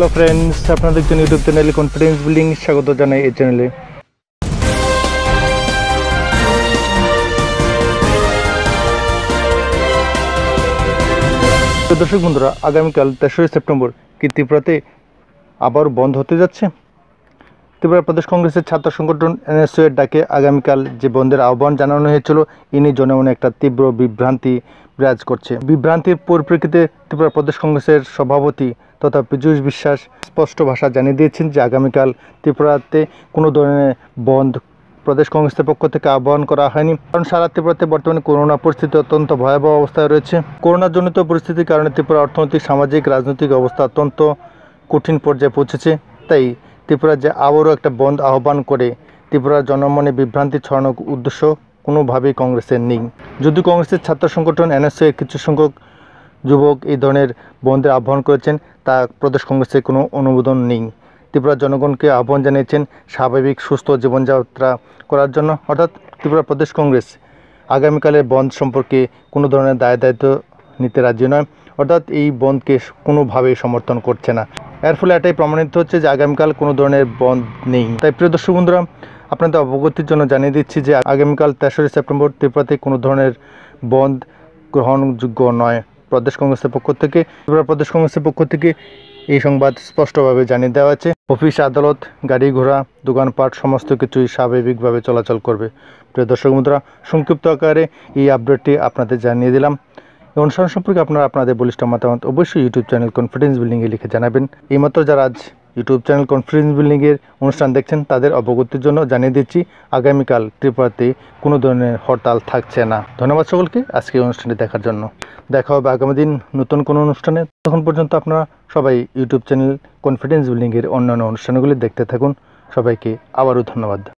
hello friends আপনারা দেখছেন YouTube চ্যানেলে কনফিডেন্স বিল্ডিং স্বাগত জানাই এই চ্যানেলে তো দর্শক বন্ধুরা আগামীকাল তেসরা সেপ্টেম্বর কি ত্রিপুরাতে আবার বন্ধ হতে যাচ্ছে ত্রিপুরা প্রদেশ কংগ্রেসের ছাত্র সংগঠন এনএসও এর ডাকে আগামীকাল যে বন্ধের আহ্বান জানানো হয়েছিল ইনি জনমনে একটা তীব্র বিভ্রান্তি বিরাজ করছে বিভ্রান্তির পরিপ্রেক্ষিতে ত্রিপুরা প্রদেশ কংগ্রেসের সভাপতি তথা পীযুষ বিশ্বাস স্পষ্ট ভাষা জানিয়ে দিয়েছেন যে আগামীকাল ত্রিপুরাতে কোনো ধরনের বন্ধ প্রদেশ কংগ্রেসের পক্ষ থেকে আহ্বান করা হয়নি কারণ সারা ত্রিপুরাতে বর্তমানে করোনা পরিস্থিতি অত্যন্ত ভয়াবহ অবস্থায় রয়েছে করোনাজনিত পরিস্থিতির কারণে ত্রিপুরা অর্থনৈতিক সামাজিক রাজনৈতিক অবস্থা অত্যন্ত কঠিন পর্যায়ে পৌঁছেছে তাই ত্রিপুরা যে আবারও একটা বন্ধ আহ্বান করে ত্রিপুরার জনমনে বিভ্রান্তি ছড়ানোর উদ্দেশ্য কোনোভাবেই কংগ্রেসের নেই যদি কংগ্রেসের ছাত্র সংগঠন এনএসও এর কিছু সংখ্যক যুবক এই ধরনের বন্ধের আহ্বান করেছেন তা প্রদেশ কংগ্রেসের কোনো অনুমোদন নেই ত্রিপুরার জনগণকে আহ্বান জানিয়েছেন স্বাভাবিক সুস্থ জীবনযাত্রা করার জন্য অর্থাৎ ত্রিপুরা প্রদেশ কংগ্রেস আগামীকালের বন্ধ সম্পর্কে কোনো ধরনের দায় দায়িত্ব নিতে রাজি নয় অর্থাৎ এই বন্ধকে কোনোভাবেই সমর্থন করছে না এর ফলে এটাই প্রমাণিত হচ্ছে যে আগামীকাল কোনো ধরনের বন্ধ নেই তাই প্রিয় দর্শক বন্ধুরা আপনাদের অবগতির জন্য জানিয়ে দিচ্ছি যে আগামীকাল তেসরা সেপ্টেম্বর ত্রিপুরাতে কোনো ধরনের বন্ধ গ্রহণযোগ্য নয় প্রদেশ কংগ্রেসের পক্ষ থেকে ত্রিপুরা প্রদেশ কংগ্রেসের পক্ষ থেকে এই সংবাদ স্পষ্টভাবে জানিয়ে দেওয়া আছে অফিস আদালত গাড়ি ঘোড়া দোকানপাট সমস্ত কিছুই স্বাভাবিকভাবে চলাচল করবে প্রিয় দর্শক বন্ধুরা সংক্ষিপ্ত আকারে এই আপডেটটি আপনাদের জানিয়ে দিলাম এই অনুষ্ঠান সম্পর্কে আপনারা আপনাদের বলিষ্ঠ মতামত অবশ্যই ইউটিউব চ্যানেল কনফিডেন্স বিল্ডিংয়ে লিখে জানাবেন এইমাত্র যারা আজ ইউটিউব চ্যানেল কনফিডেন্স বিল্ডিংয়ের অনুষ্ঠান দেখছেন তাদের অবগতির জন্য জানিয়ে দিচ্ছি আগামীকাল ত্রিপুরাতে কোনো ধরনের হরতাল থাকছে না ধন্যবাদ সকলকে আজকে অনুষ্ঠানটি দেখার জন্য দেখা হবে আগামী দিন নতুন কোনো অনুষ্ঠানে তখন পর্যন্ত আপনারা সবাই ইউটিউব চ্যানেল কনফিডেন্স বিল্ডিংয়ের অন্যান্য অনুষ্ঠানগুলি দেখতে থাকুন সবাইকে আবারও ধন্যবাদ